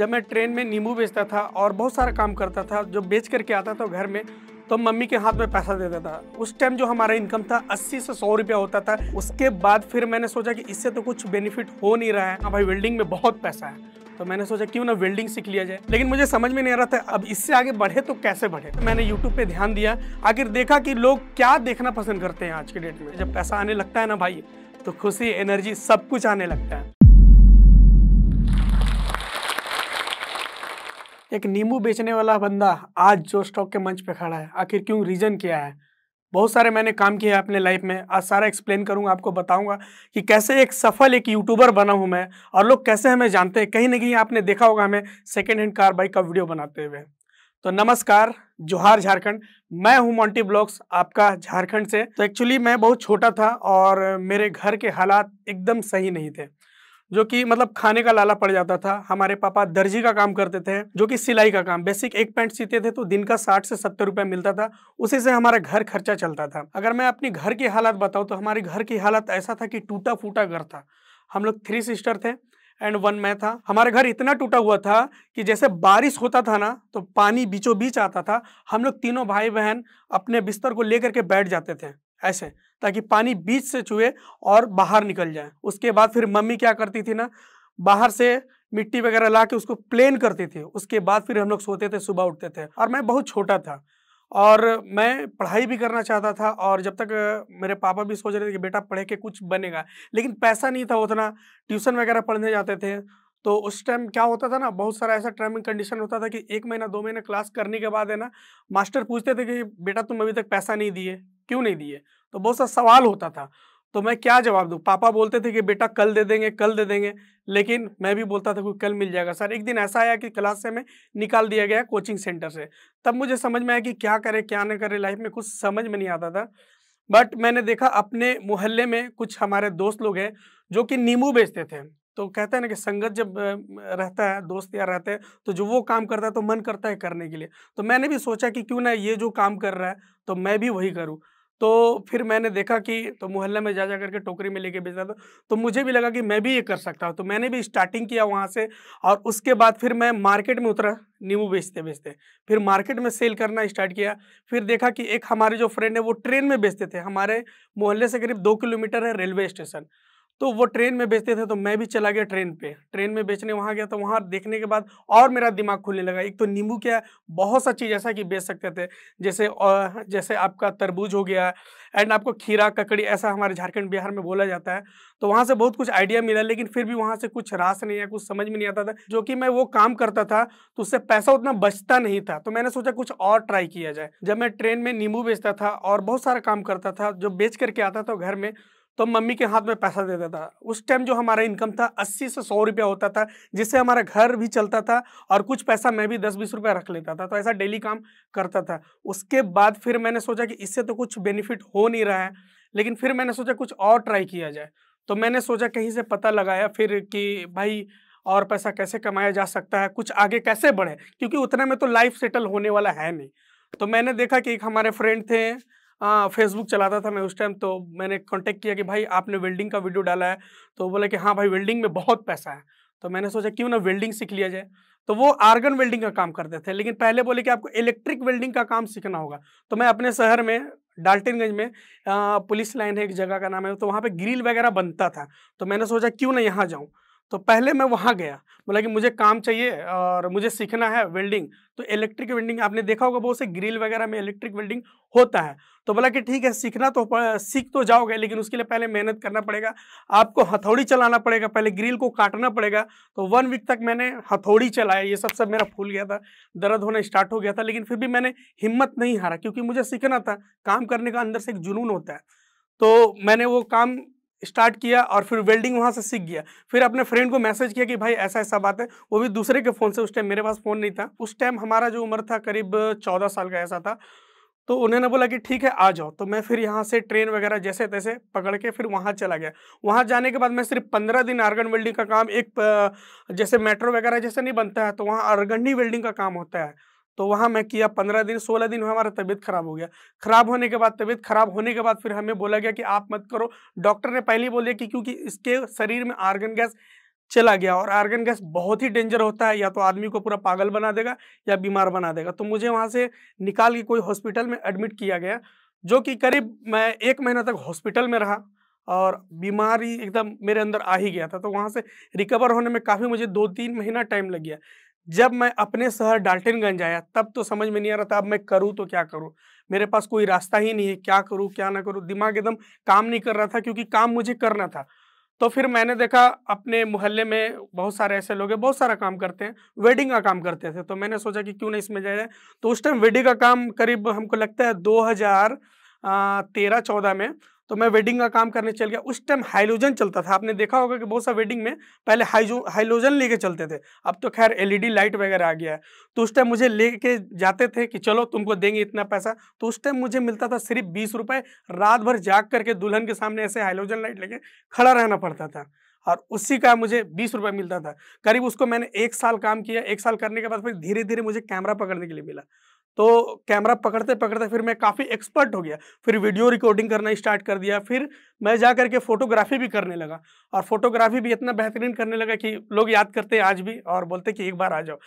जब मैं ट्रेन में नींबू बेचता था और बहुत सारा काम करता था जो बेच करके आता था घर में तो मम्मी के हाथ में पैसा देता था उस टाइम जो हमारा इनकम था अस्सी से सौ रुपया होता था उसके बाद फिर मैंने सोचा कि इससे तो कुछ बेनिफिट हो नहीं रहा है हाँ भाई वेल्डिंग में बहुत पैसा है तो मैंने सोचा क्यों ना वेल्डिंग सीख लिया जाए लेकिन मुझे समझ में नहीं आ रहा था अब इससे आगे बढ़े तो कैसे बढ़े तो मैंने यूट्यूब पे ध्यान दिया आखिर देखा कि लोग क्या देखना पसंद करते हैं आज के डेट में जब पैसा आने लगता है ना भाई तो खुशी एनर्जी सब कुछ आने लगता है एक नींबू बेचने वाला बंदा आज जो स्टॉक के मंच पे खड़ा है आखिर क्यों रीज़न क्या है बहुत सारे मैंने काम किए हैं अपने लाइफ में आज सारा एक्सप्लेन करूंगा आपको बताऊंगा कि कैसे एक सफल एक यूट्यूबर बना हूं मैं और लोग कैसे हमें जानते हैं कहीं ना कहीं आपने देखा होगा हमें सेकेंड हैंड कार बाइक का वीडियो बनाते हुए तो नमस्कार जोहार झारखंड मैं हूं मोंटी ब्लॉग्स आपका झारखंड से तो एक्चुअली मैं बहुत छोटा था और मेरे घर के हालात एकदम सही नहीं थे जो कि मतलब खाने का लाला पड़ जाता था हमारे पापा दर्जी का काम करते थे जो कि सिलाई का काम बेसिक एक पैंट सीते थे तो दिन का साठ से सत्तर रुपया मिलता था उसी से हमारा घर खर्चा चलता था अगर मैं अपनी घर की हालत बताऊँ तो हमारे घर की हालत ऐसा था कि टूटा फूटा घर था हम लोग थ्री सिस्टर थे एंड वन मैं था हमारे घर इतना टूटा हुआ था कि जैसे बारिश होता था ना तो पानी बीचों बीच आता था हम लोग तीनों भाई बहन अपने बिस्तर को लेकर के बैठ जाते थे ऐसे ताकि पानी बीच से छुए और बाहर निकल जाए उसके बाद फिर मम्मी क्या करती थी ना बाहर से मिट्टी वगैरह ला के उसको प्लेन करती थी उसके बाद फिर हम लोग सोते थे सुबह उठते थे और मैं बहुत छोटा था और मैं पढ़ाई भी करना चाहता था और जब तक मेरे पापा भी सोच रहे थे कि बेटा पढ़े के कुछ बनेगा लेकिन पैसा नहीं था उतना ट्यूशन वगैरह पढ़ने जाते थे तो उस टाइम क्या होता था ना बहुत सारा ऐसा टर्म एंड कंडीशन होता था कि एक महीना दो महीना क्लास करने के बाद है ना मास्टर पूछते थे कि बेटा तुम अभी तक पैसा नहीं दिए क्यों नहीं दिए तो बहुत सा सवाल होता था तो मैं क्या जवाब दूँ पापा बोलते थे कि बेटा कल दे देंगे कल दे देंगे लेकिन मैं भी बोलता था कि कल मिल जाएगा सर एक दिन ऐसा आया कि क्लास से हमें निकाल दिया गया कोचिंग सेंटर से तब मुझे समझ में आया कि क्या करें क्या ना करें लाइफ में कुछ समझ में नहीं आता था बट मैंने देखा अपने मोहल्ले में कुछ हमारे दोस्त लोग हैं जो कि नींबू बेचते थे तो कहते हैं ना कि संगत जब रहता है दोस्त यार रहते हैं तो जो वो काम करता है तो मन करता है करने के लिए तो मैंने भी सोचा कि क्यों ना ये जो काम कर रहा है तो मैं भी वही करूँ तो फिर मैंने देखा कि तो मोहल्ला में जा जा करके टोकरी में लेके बेचता था तो मुझे भी लगा कि मैं भी ये कर सकता हूँ तो मैंने भी स्टार्टिंग किया वहाँ से और उसके बाद फिर मैं मार्केट में उतरा नींबू बेचते बेचते फिर मार्केट में सेल करना स्टार्ट किया फिर देखा कि एक हमारे जो फ्रेंड है वो ट्रेन में बेचते थे हमारे मोहल्ले से करीब दो किलोमीटर है रेलवे स्टेशन तो वो ट्रेन में बेचते थे तो मैं भी चला गया ट्रेन पे ट्रेन में बेचने वहाँ गया तो वहाँ देखने के बाद और मेरा दिमाग खुलने लगा एक तो नींबू क्या है बहुत सा चीज़ ऐसा कि बेच सकते थे जैसे जैसे आपका तरबूज हो गया एंड आपको खीरा ककड़ी ऐसा हमारे झारखंड बिहार में बोला जाता है तो वहाँ से बहुत कुछ आइडिया मिला लेकिन फिर भी वहाँ से कुछ रास नहीं आया कुछ समझ में नहीं आता था जो कि मैं वो काम करता था तो उससे पैसा उतना बचता नहीं था तो मैंने सोचा कुछ और ट्राई किया जाए जब मैं ट्रेन में नींबू बेचता था और बहुत सारा काम करता था जो बेच करके आता था घर में तो हम मम्मी के हाथ में पैसा देता था उस टाइम जो हमारा इनकम था अस्सी से सौ रुपया होता था जिससे हमारा घर भी चलता था और कुछ पैसा मैं भी दस बीस रुपया रख लेता था तो ऐसा डेली काम करता था उसके बाद फिर मैंने सोचा कि इससे तो कुछ बेनिफिट हो नहीं रहा है लेकिन फिर मैंने सोचा कुछ और ट्राई किया जाए तो मैंने सोचा कहीं से पता लगाया फिर कि भाई और पैसा कैसे कमाया जा सकता है कुछ आगे कैसे बढ़े क्योंकि उतने में तो लाइफ सेटल होने वाला है नहीं तो मैंने देखा कि एक हमारे फ्रेंड थे फेसबुक हाँ, चलाता था मैं उस टाइम तो मैंने कॉन्टेक्ट किया कि भाई आपने वेल्डिंग का वीडियो डाला है तो बोला कि हाँ भाई वेल्डिंग में बहुत पैसा है तो मैंने सोचा क्यों ना वेल्डिंग सीख लिया जाए तो वो आर्गन वेल्डिंग का काम करते थे लेकिन पहले बोले कि आपको इलेक्ट्रिक वेल्डिंग का काम सीखना होगा तो मैं अपने शहर में डाल्टनगंज में पुलिस लाइन है एक जगह का नाम है तो वहाँ पे ग्रिल वगैरह बनता था तो मैंने सोचा क्यों ना यहाँ जाऊँ तो पहले मैं वहाँ गया बोला मतलब कि मुझे काम चाहिए और मुझे सीखना है वेल्डिंग तो इलेक्ट्रिक वेल्डिंग आपने देखा होगा बहुत से ग्रिल वगैरह में इलेक्ट्रिक वेल्डिंग होता है तो बोला कि ठीक है सीखना तो सीख तो जाओगे लेकिन उसके लिए पहले मेहनत करना पड़ेगा आपको हथौड़ी चलाना पड़ेगा पहले ग्रिल को काटना पड़ेगा तो वन वीक तक मैंने हथौड़ी चलाया ये सब सब मेरा फूल गया था दर्द होना स्टार्ट हो गया था लेकिन फिर भी मैंने हिम्मत नहीं हारा क्योंकि मुझे सीखना था काम करने का अंदर से एक जुनून होता है तो मैंने वो काम स्टार्ट किया और फिर वेल्डिंग वहाँ से सीख गया फिर अपने फ्रेंड को मैसेज किया कि भाई ऐसा ऐसा बात है वो भी दूसरे के फ़ोन से उस टाइम मेरे पास फ़ोन नहीं था उस टाइम हमारा जो उम्र था करीब चौदह साल का ऐसा था तो उन्होंने बोला कि ठीक है आ जाओ तो मैं फिर यहाँ से ट्रेन वगैरह जैसे तैसे पकड़ के फिर वहाँ चला गया वहाँ जाने के बाद मैं सिर्फ पंद्रह दिन आर्गन वेल्डिंग का काम एक जैसे मेट्रो वगैरह जैसे नहीं बनता है तो वहाँ आर्गन वेल्डिंग का काम होता है तो वहाँ मैं किया पंद्रह दिन सोलह दिन हमारा तबीयत खराब हो गया खराब होने के बाद तबीयत खराब होने के बाद फिर हमें बोला गया कि आप मत करो डॉक्टर ने पहले ही बोल दिया कि क्योंकि इसके शरीर में आर्गन गैस चला गया और आर्गन गैस बहुत ही डेंजर होता है या तो आदमी को पूरा पागल बना देगा या बीमार बना देगा तो मुझे वहाँ से निकाल के कोई हॉस्पिटल में एडमिट किया गया जो कि करीब मैं एक महीना तक हॉस्पिटल में रहा और बीमारी एकदम मेरे अंदर आ ही गया था तो वहाँ से रिकवर होने में काफ़ी मुझे दो तीन महीना टाइम लग गया जब मैं अपने शहर डाल्टनगंज आया तब तो समझ में नहीं आ रहा था अब मैं करूँ तो क्या करूँ मेरे पास कोई रास्ता ही नहीं है क्या करूँ क्या ना करूँ दिमाग एकदम काम नहीं कर रहा था क्योंकि काम मुझे करना था तो फिर मैंने देखा अपने मोहल्ले में बहुत सारे ऐसे लोग हैं बहुत सारा काम करते हैं वेडिंग का काम करते थे तो मैंने सोचा कि क्यों ना इसमें जाया जाए तो उस टाइम वेडिंग का काम करीब हमको लगता है दो हज़ार तेरह चौदह में तो मैं वेडिंग का काम करने चल गया उस टाइम हाइलोजन चलता था आपने देखा होगा कि बहुत सा वेडिंग में पहले हाइजो हाइलोजन लेके चलते थे अब तो खैर एलईडी लाइट वगैरह आ गया है तो उस टाइम मुझे लेके जाते थे कि चलो तुमको देंगे इतना पैसा तो उस टाइम मुझे मिलता था सिर्फ बीस रुपये रात भर जाग करके दुल्हन के सामने ऐसे हाइलोजन लाइट लेके खड़ा रहना पड़ता था और उसी का मुझे बीस रुपये मिलता था करीब उसको मैंने एक साल काम किया एक साल करने के बाद फिर धीरे धीरे मुझे कैमरा पकड़ने के लिए मिला तो कैमरा पकड़ते पकड़ते फिर मैं काफ़ी एक्सपर्ट हो गया फिर वीडियो रिकॉर्डिंग करना स्टार्ट कर दिया फिर मैं जा करके फ़ोटोग्राफी भी करने लगा और फोटोग्राफी भी इतना बेहतरीन करने लगा कि लोग याद करते हैं आज भी और बोलते कि एक बार आ जाओ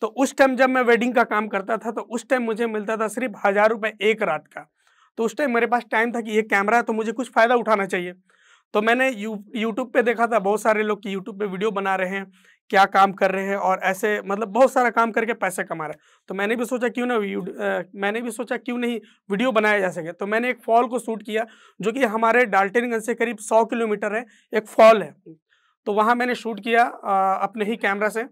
तो उस टाइम जब मैं वेडिंग का काम करता था तो उस टाइम मुझे मिलता था सिर्फ हज़ार रुपये एक रात का तो उस टाइम मेरे पास टाइम था कि ये कैमरा है तो मुझे कुछ फ़ायदा उठाना चाहिए तो मैंने यू यूट्यूब पे देखा था बहुत सारे लोग कि यूट्यूब पर वीडियो बना रहे हैं क्या काम कर रहे हैं और ऐसे मतलब बहुत सारा काम करके पैसे कमा रहे हैं तो मैंने भी सोचा क्यों ना मैंने भी सोचा क्यों नहीं वीडियो बनाया जा सके तो मैंने एक फॉल को शूट किया जो कि हमारे डाल्टेनगंज से करीब सौ किलोमीटर है एक फॉल है तो वहाँ मैंने शूट किया अपने ही कैमरा से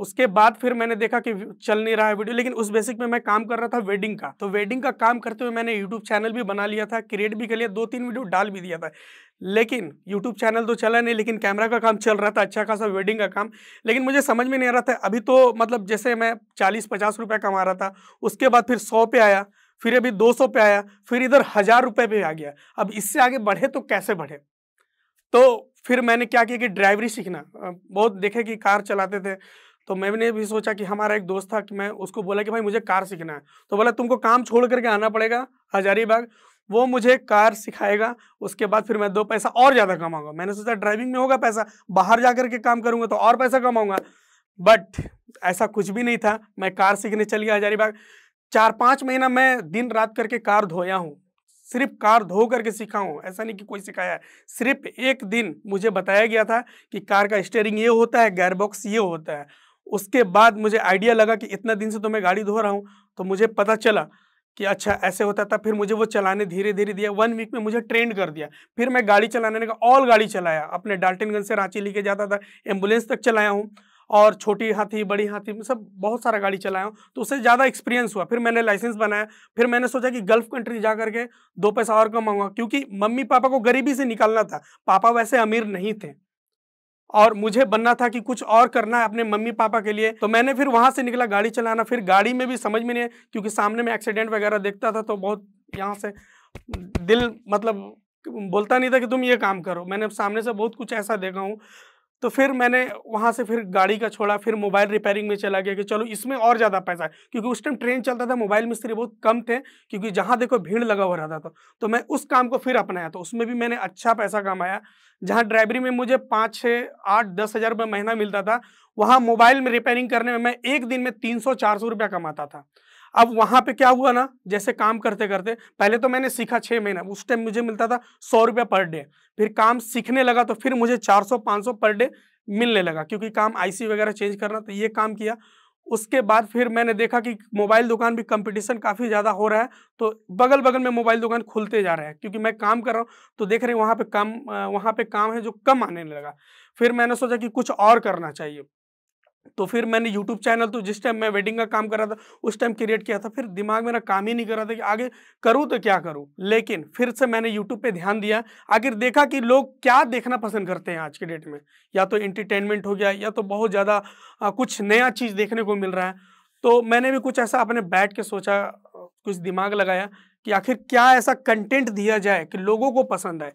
उसके बाद फिर मैंने देखा कि चल नहीं रहा है वीडियो लेकिन उस बेसिक में मैं काम कर रहा था वेडिंग का तो वेडिंग का काम करते हुए मैंने यूट्यूब चैनल भी बना लिया था क्रिएट भी कर लिया दो तीन वीडियो डाल भी दिया था लेकिन यूट्यूब चैनल तो चला नहीं लेकिन कैमरा का काम चल रहा था अच्छा खासा वेडिंग का काम लेकिन मुझे समझ में नहीं आ रहा था अभी तो मतलब जैसे मैं चालीस पचास रुपये कमा रहा था उसके बाद फिर सौ पे आया फिर अभी दो सौ पे आया फिर इधर हज़ार रुपये पर आ गया अब इससे आगे बढ़े तो कैसे बढ़े तो फिर मैंने क्या किया कि ड्राइवरी सीखना बहुत देखे कि कार चलाते थे तो मैंने भी सोचा कि हमारा एक दोस्त था कि मैं उसको बोला कि भाई मुझे कार सीखना है तो बोला तुमको काम छोड़ करके आना पड़ेगा हजारीबाग वो मुझे कार सिखाएगा उसके बाद फिर मैं दो पैसा और ज़्यादा कमाऊंगा मैंने सोचा ड्राइविंग में होगा पैसा बाहर जा कर के काम करूँगा तो और पैसा कमाऊँगा बट ऐसा कुछ भी नहीं था मैं कार सीखने चल गया हजारीबाग चार पाँच महीना मैं दिन रात करके कार धोया हूँ सिर्फ कार धो करके सीखा हूँ ऐसा नहीं कि कोई सिखाया है सिर्फ एक दिन मुझे बताया गया था कि कार का स्टेयरिंग ये होता है गेयरबॉक्स ये होता है उसके बाद मुझे आइडिया लगा कि इतना दिन से तो मैं गाड़ी धो रहा हूँ तो मुझे पता चला कि अच्छा ऐसे होता था फिर मुझे वो चलाने धीरे धीरे दिया वन वीक में मुझे ट्रेंड कर दिया फिर मैं गाड़ी चलाने का ऑल गाड़ी चलाया अपने डाल्टनगंज से रांची लेके जाता था एम्बुलेंस तक चलाया हूँ और छोटी हाथी बड़ी हाथी सब बहुत सारा गाड़ी चलाया हूँ तो उससे ज़्यादा एक्सपीरियंस हुआ फिर मैंने लाइसेंस बनाया फिर मैंने सोचा कि गल्फ कंट्री जा करके दो पैसा और कमाऊँगा क्योंकि मम्मी पापा को गरीबी से निकालना था पापा वैसे अमीर नहीं थे और मुझे बनना था कि कुछ और करना है अपने मम्मी पापा के लिए तो मैंने फिर वहाँ से निकला गाड़ी चलाना फिर गाड़ी में भी समझ में नहीं क्योंकि सामने में एक्सीडेंट वगैरह देखता था तो बहुत यहाँ से दिल मतलब बोलता नहीं था कि तुम ये काम करो मैंने सामने से बहुत कुछ ऐसा देखा हूँ तो फिर मैंने वहाँ से फिर गाड़ी का छोड़ा फिर मोबाइल रिपेयरिंग में चला गया कि चलो इसमें और ज़्यादा पैसा है क्योंकि उस टाइम ट्रेन चलता था मोबाइल मिस्त्री बहुत कम थे क्योंकि जहाँ देखो भीड़ लगा हुआ रहता था तो मैं उस काम को फिर अपनाया तो उसमें भी मैंने अच्छा पैसा कमाया जहाँ ड्राइवरी में मुझे पाँच छः आठ दस हज़ार रुपये महीना मिलता था वहाँ मोबाइल में रिपेयरिंग करने में मैं एक दिन में तीन सौ चार सौ रुपया कमाता था अब वहां पे क्या हुआ ना जैसे काम करते करते पहले तो मैंने सीखा छः महीना उस टाइम मुझे मिलता था सौ रुपया पर डे फिर काम सीखने लगा तो फिर मुझे चार सौ पाँच सौ पर डे मिलने लगा क्योंकि काम आईसी वगैरह चेंज करना तो ये काम किया उसके बाद फिर मैंने देखा कि मोबाइल दुकान भी कंपटीशन काफ़ी ज़्यादा हो रहा है तो बगल बगल में मोबाइल दुकान खुलते जा रहे हैं क्योंकि मैं काम कर रहा हूँ तो देख रहे हैं वहाँ पे काम वहाँ पे काम है जो कम आने लगा फिर मैंने सोचा कि कुछ और करना चाहिए तो फिर मैंने यूट्यूब चैनल तो जिस टाइम मैं वेडिंग का काम कर रहा था उस टाइम क्रिएट किया था फिर दिमाग मेरा काम ही नहीं कर रहा था कि आगे करूँ तो क्या करूँ लेकिन फिर से मैंने यूट्यूब पे ध्यान दिया आखिर देखा कि लोग क्या देखना पसंद करते हैं आज के डेट में या तो इंटरटेनमेंट हो गया या तो बहुत ज़्यादा कुछ नया चीज़ देखने को मिल रहा है तो मैंने भी कुछ ऐसा अपने बैठ के सोचा कुछ दिमाग लगाया कि आखिर क्या ऐसा कंटेंट दिया जाए कि लोगों को पसंद आए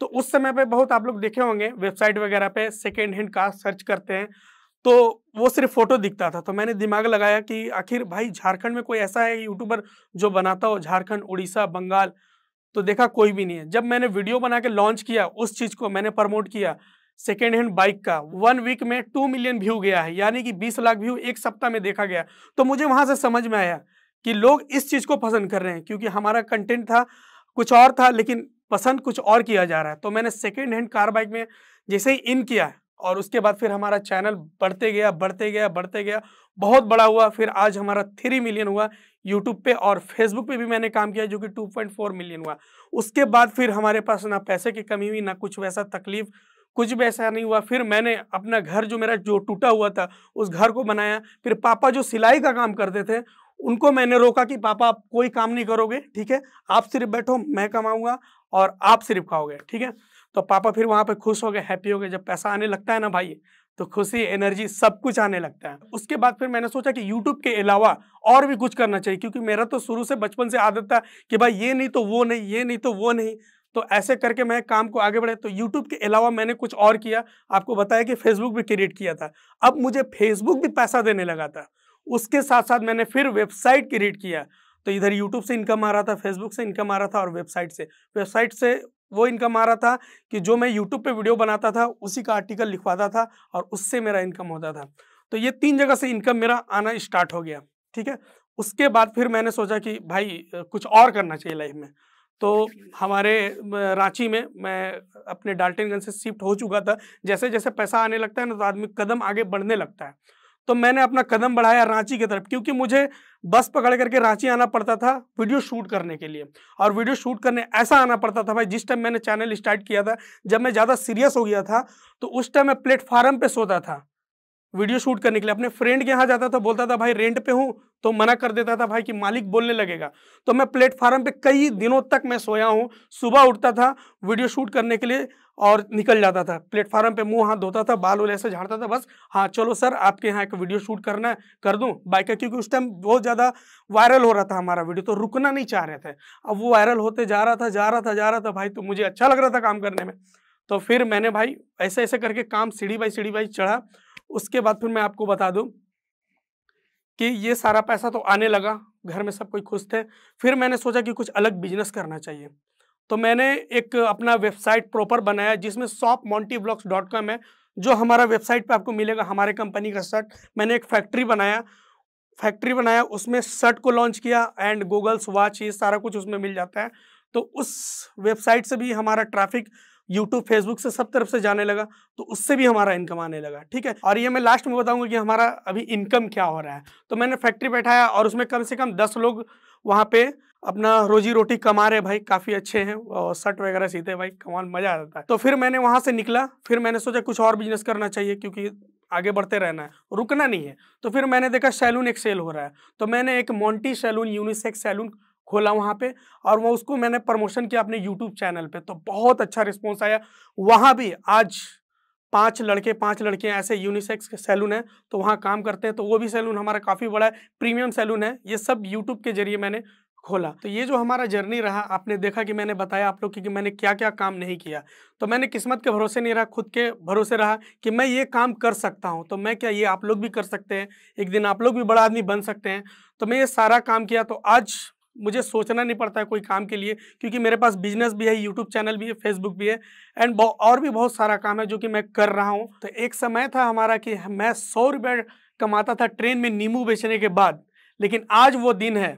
तो उस समय पे बहुत आप लोग देखे होंगे वेबसाइट वगैरह पे सेकेंड हैंड कार सर्च करते हैं तो वो सिर्फ फोटो दिखता था तो मैंने दिमाग लगाया कि आखिर भाई झारखंड में कोई ऐसा है यूट्यूबर जो बनाता हो झारखंड उड़ीसा बंगाल तो देखा कोई भी नहीं है जब मैंने वीडियो बना के लॉन्च किया उस चीज़ को मैंने प्रमोट किया सेकेंड हैंड बाइक का वन वीक में टू मिलियन व्यू गया है यानी कि बीस लाख व्यू एक सप्ताह में देखा गया तो मुझे वहाँ से समझ में आया कि लोग इस चीज़ को पसंद कर रहे हैं क्योंकि हमारा कंटेंट था कुछ और था लेकिन पसंद कुछ और किया जा रहा है तो मैंने सेकेंड हैंड कार बाइक में जैसे ही इन किया और उसके बाद फिर हमारा चैनल बढ़ते गया बढ़ते गया बढ़ते गया बहुत बड़ा हुआ फिर आज हमारा थ्री मिलियन हुआ यूट्यूब पे और फेसबुक पे भी मैंने काम किया जो कि टू पॉइंट फोर मिलियन हुआ उसके बाद फिर हमारे पास ना पैसे की कमी हुई ना कुछ वैसा तकलीफ़ कुछ भी ऐसा नहीं हुआ फिर मैंने अपना घर जो मेरा जो टूटा हुआ था उस घर को बनाया फिर पापा जो सिलाई का काम करते थे उनको मैंने रोका कि पापा आप कोई काम नहीं करोगे ठीक है आप सिर्फ बैठो मैं कमाऊँगा और आप सिर्फ खाओगे ठीक है तो पापा फिर वहाँ पर खुश हो गए हैप्पी हो गए जब पैसा आने लगता है ना भाई तो खुशी एनर्जी सब कुछ आने लगता है उसके बाद फिर मैंने सोचा कि यूट्यूब के अलावा और भी कुछ करना चाहिए क्योंकि मेरा तो शुरू से बचपन से आदत था कि भाई ये नहीं तो वो नहीं ये नहीं तो वो नहीं तो ऐसे करके मैं काम को आगे बढ़े तो यूट्यूब के अलावा मैंने कुछ और किया आपको बताया कि फेसबुक भी क्रिएट किया था अब मुझे फेसबुक भी पैसा देने लगा था उसके साथ साथ मैंने फिर वेबसाइट क्रिएट किया तो इधर यूट्यूब से इनकम आ रहा था फेसबुक से इनकम आ रहा था और वेबसाइट से वेबसाइट से वो इनकम आ रहा था कि जो मैं यूट्यूब पे वीडियो बनाता था उसी का आर्टिकल लिखवाता था और उससे मेरा इनकम होता था तो ये तीन जगह से इनकम मेरा आना स्टार्ट हो गया ठीक है उसके बाद फिर मैंने सोचा कि भाई कुछ और करना चाहिए लाइफ में तो हमारे रांची में मैं अपने डाल्टनगंज से शिफ्ट हो चुका था जैसे जैसे पैसा आने लगता है ना तो आदमी कदम आगे बढ़ने लगता है तो मैंने अपना कदम बढ़ाया रांची की तरफ क्योंकि मुझे बस पकड़ करके रांची आना पड़ता था वीडियो शूट करने के लिए और वीडियो शूट करने ऐसा आना पड़ता था भाई जिस टाइम मैंने चैनल स्टार्ट किया था जब मैं ज़्यादा सीरियस हो गया था तो उस टाइम मैं प्लेटफार्म पर सोता था वीडियो शूट करने के लिए अपने फ्रेंड के यहाँ जाता था बोलता था भाई रेंट पे हूँ तो मना कर देता था भाई कि मालिक बोलने लगेगा तो मैं प्लेटफार्म पे कई दिनों तक मैं सोया हूँ सुबह उठता था वीडियो शूट करने के लिए और निकल जाता था प्लेटफार्म पे मुंह हाथ धोता था बाल उल ऐसे झाड़ता था बस हाँ चलो सर आपके यहाँ एक वीडियो शूट करना है कर दूँ बाइक का क्योंकि उस टाइम बहुत ज़्यादा वायरल हो रहा था हमारा वीडियो तो रुकना नहीं चाह रहे थे अब वो वायरल होते जा रहा था जा रहा था जा रहा था भाई तो मुझे अच्छा लग रहा था काम करने में तो फिर मैंने भाई ऐसे ऐसे करके काम सीढ़ी बाई सीढ़ी बाई चढ़ा उसके बाद फिर मैं आपको बता दूँ कि ये सारा पैसा तो आने लगा घर में सब कोई खुश थे फिर मैंने सोचा कि कुछ अलग बिजनेस करना चाहिए तो मैंने एक अपना वेबसाइट प्रॉपर बनाया जिसमें shop Monty blocks dot com है जो हमारा वेबसाइट पे आपको मिलेगा हमारे कंपनी का शर्ट मैंने एक फैक्ट्री बनाया फैक्ट्री बनाया उसमें शर्ट को लॉन्च किया एंड गूगल्स वॉच ये सारा कुछ उसमें मिल जाता है तो उस वेबसाइट से भी हमारा ट्रैफिक यूट्यूब फेसबुक से सब तरफ से जाने लगा तो उससे भी हमारा इनकम आने लगा ठीक है और ये मैं लास्ट में बताऊंगा कि हमारा अभी इनकम क्या हो रहा है तो मैंने फैक्ट्री बैठाया और उसमें कम से कम दस लोग वहाँ पर अपना रोजी रोटी कमा रहे भाई काफ़ी अच्छे हैं और शर्ट वगैरह सीते भाई कमाल मज़ा आ जाता है तो फिर मैंने वहाँ से निकला फिर मैंने सोचा कुछ और बिजनेस करना चाहिए क्योंकि आगे बढ़ते रहना है रुकना नहीं है तो फिर मैंने देखा सैलून एक सेल हो रहा है तो मैंने एक मोंटी सैलून यूनिसेक्स सैलून खोला वहाँ पे और वो उसको मैंने प्रमोशन किया अपने यूट्यूब चैनल पे तो बहुत अच्छा रिस्पॉन्स आया वहाँ भी आज पांच लड़के पांच लड़कियाँ ऐसे यूनिसेक्स के सैलून है तो वहाँ काम करते हैं तो वो भी सैलून हमारा काफ़ी बड़ा है प्रीमियम सैलून है ये सब यूट्यूब के जरिए मैंने खोला तो ये जो हमारा जर्नी रहा आपने देखा कि मैंने बताया आप लोग की कि मैंने क्या क्या काम नहीं किया तो मैंने किस्मत के भरोसे नहीं रहा खुद के भरोसे रहा कि मैं ये काम कर सकता हूँ तो मैं क्या ये आप लोग भी कर सकते हैं एक दिन आप लोग भी बड़ा आदमी बन सकते हैं तो मैं ये सारा काम किया तो आज मुझे सोचना नहीं पड़ता है कोई काम के लिए क्योंकि मेरे पास बिजनेस भी है यूट्यूब चैनल भी है फेसबुक भी है एंड और भी बहुत सारा काम है जो कि मैं कर रहा हूँ तो एक समय था हमारा कि मैं सौ रुपये कमाता था ट्रेन में नींबू बेचने के बाद लेकिन आज वो दिन है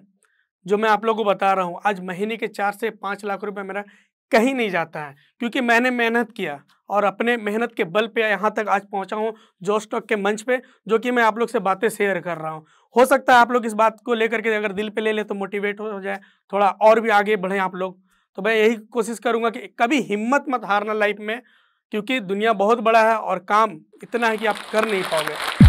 जो मैं आप लोगों को बता रहा हूँ आज महीने के चार से पाँच लाख रुपये मेरा कहीं नहीं जाता है क्योंकि मैंने मेहनत किया और अपने मेहनत के बल पे यहाँ तक आज पहुँचा हूँ जो स्टॉक के मंच पे जो कि मैं आप लोग से बातें शेयर कर रहा हूँ हो सकता है आप लोग इस बात को लेकर के अगर दिल पे ले लें तो मोटिवेट हो जाए थोड़ा और भी आगे बढ़ें आप लोग तो मैं यही कोशिश करूँगा कि कभी हिम्मत मत हारना लाइफ में क्योंकि दुनिया बहुत बड़ा है और काम इतना है कि आप कर नहीं पाओगे